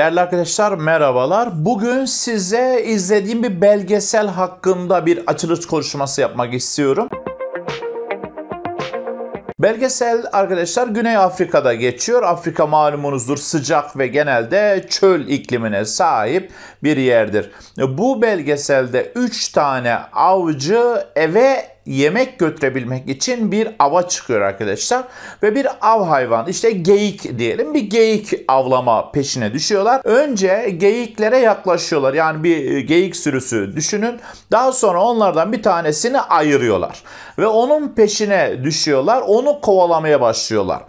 Değerli arkadaşlar merhabalar. Bugün size izlediğim bir belgesel hakkında bir açılış konuşması yapmak istiyorum. Belgesel arkadaşlar Güney Afrika'da geçiyor. Afrika malumunuzdur sıcak ve genelde çöl iklimine sahip bir yerdir. Bu belgeselde 3 tane avcı eve yemek götürebilmek için bir ava çıkıyor arkadaşlar. Ve bir av hayvan, işte geyik diyelim bir geyik avlama peşine düşüyorlar. Önce geyiklere yaklaşıyorlar yani bir e, geyik sürüsü düşünün. Daha sonra onlardan bir tanesini ayırıyorlar. Ve onun peşine düşüyorlar onu kovalamaya başlıyorlar.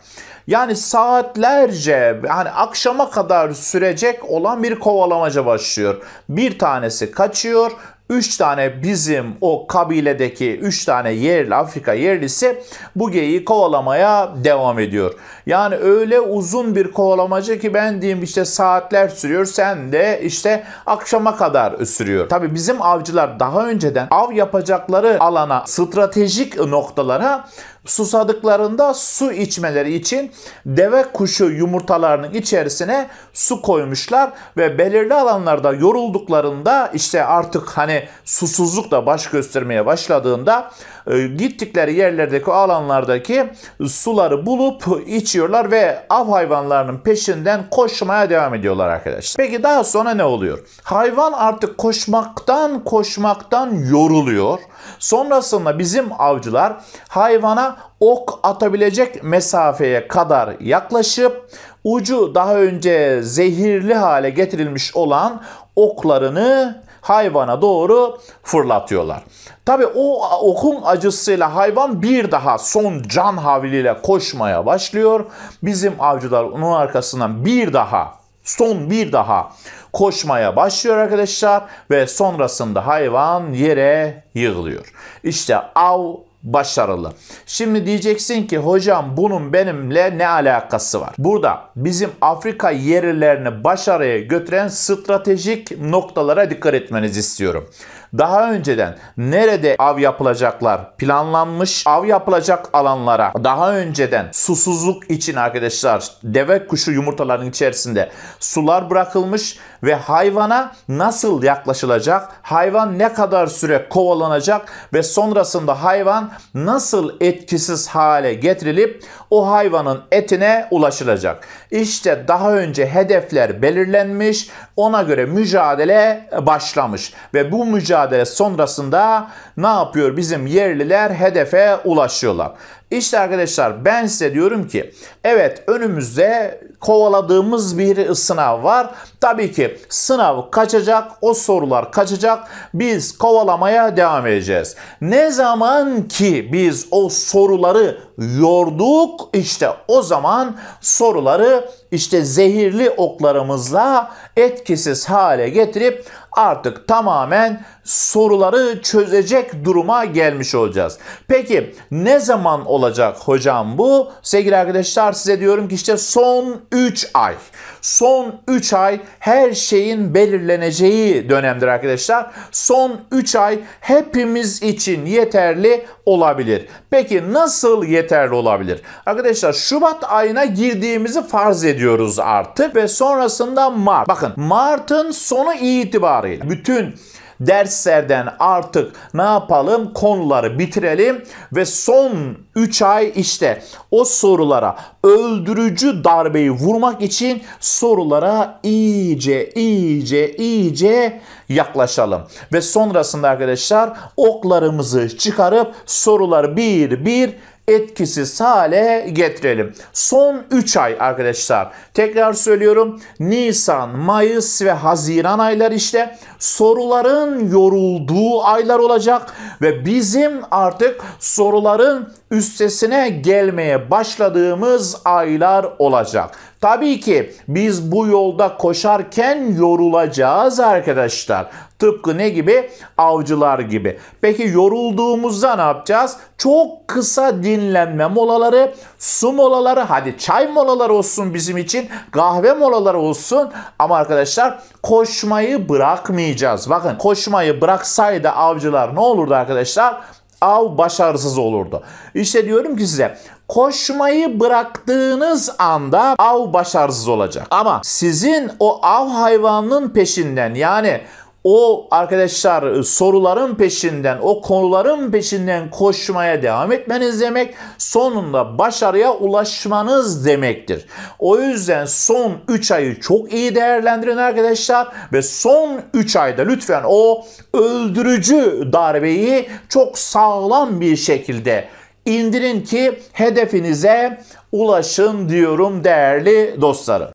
Yani saatlerce yani akşama kadar sürecek olan bir kovalamaca başlıyor. Bir tanesi kaçıyor, 3 tane bizim o kabiledeki 3 tane yerli Afrika yerlisi bu geyiği kovalamaya devam ediyor. Yani öyle uzun bir kovalamacı ki ben diyeyim işte saatler sürüyor sen de işte akşama kadar sürüyor. Tabi bizim avcılar daha önceden av yapacakları alana stratejik noktalara susadıklarında su içmeleri için deve kuşu yumurtalarının içerisine su koymuşlar ve belirli alanlarda yorulduklarında işte artık hani Susuzluk da baş göstermeye başladığında e, gittikleri yerlerdeki alanlardaki suları bulup içiyorlar ve av hayvanlarının peşinden koşmaya devam ediyorlar arkadaşlar. Peki daha sonra ne oluyor? Hayvan artık koşmaktan koşmaktan yoruluyor. Sonrasında bizim avcılar hayvana ok atabilecek mesafeye kadar yaklaşıp ucu daha önce zehirli hale getirilmiş olan oklarını hayvana doğru fırlatıyorlar. Tabi o okun acısıyla hayvan bir daha son can havliyle koşmaya başlıyor. Bizim avcılar onun arkasından bir daha son bir daha koşmaya başlıyor arkadaşlar ve sonrasında hayvan yere yığılıyor. İşte av başarılı. Şimdi diyeceksin ki hocam bunun benimle ne alakası var? Burada bizim Afrika yerlerini başarıya götüren stratejik noktalara dikkat etmenizi istiyorum daha önceden nerede av yapılacaklar planlanmış, av yapılacak alanlara daha önceden susuzluk için arkadaşlar deve kuşu yumurtalarının içerisinde sular bırakılmış ve hayvana nasıl yaklaşılacak, hayvan ne kadar süre kovalanacak ve sonrasında hayvan nasıl etkisiz hale getirilip o hayvanın etine ulaşılacak. İşte daha önce hedefler belirlenmiş, ona göre mücadele başlamış ve bu mücadele mücadele sonrasında ne yapıyor bizim yerliler? Hedefe ulaşıyorlar. İşte arkadaşlar ben size diyorum ki evet önümüzde kovaladığımız bir sınav var. Tabii ki sınav kaçacak, o sorular kaçacak. Biz kovalamaya devam edeceğiz. Ne zaman ki biz o soruları yorduk işte o zaman soruları işte zehirli oklarımızla etkisiz hale getirip artık tamamen soruları çözecek duruma gelmiş olacağız. Peki ne zaman olacak hocam bu? Sevgili arkadaşlar size diyorum ki işte son 3 ay. Son 3 ay her şeyin belirleneceği dönemdir arkadaşlar. Son 3 ay hepimiz için yeterli olabilir. Peki nasıl yeterli olabilir? Arkadaşlar Şubat ayına girdiğimizi farz ediyoruz artık ve sonrasında Mart. Bakın Mart'ın sonu itibariyle bütün derslerden artık ne yapalım konuları bitirelim ve son 3 ay işte o sorulara öldürücü darbeyi vurmak için sorulara iyice iyice iyice yaklaşalım. Ve sonrasında arkadaşlar oklarımızı çıkarıp soruları bir bir etkisiz hale getirelim. Son 3 ay arkadaşlar tekrar söylüyorum Nisan, Mayıs ve Haziran ayları işte soruların yorulduğu aylar olacak ve bizim artık soruların üstesine gelmeye başladığımız aylar olacak. Tabii ki biz bu yolda koşarken yorulacağız arkadaşlar. Tıpkı ne gibi? Avcılar gibi. Peki yorulduğumuzda ne yapacağız? Çok kısa dinlenme molaları, su molaları, hadi çay molaları olsun bizim için, kahve molaları olsun. Ama arkadaşlar koşmayı bırakmayacağız. Bakın koşmayı bıraksaydı avcılar ne olurdu arkadaşlar? av başarısız olurdu. İşte diyorum ki size koşmayı bıraktığınız anda av başarısız olacak. Ama sizin o av hayvanının peşinden yani o arkadaşlar e, soruların peşinden, o konuların peşinden koşmaya devam etmeniz demek sonunda başarıya ulaşmanız demektir. O yüzden son 3 ayı çok iyi değerlendirin arkadaşlar ve son 3 ayda lütfen o öldürücü darbeyi çok sağlam bir şekilde indirin ki hedefinize ulaşın diyorum değerli dostlarım.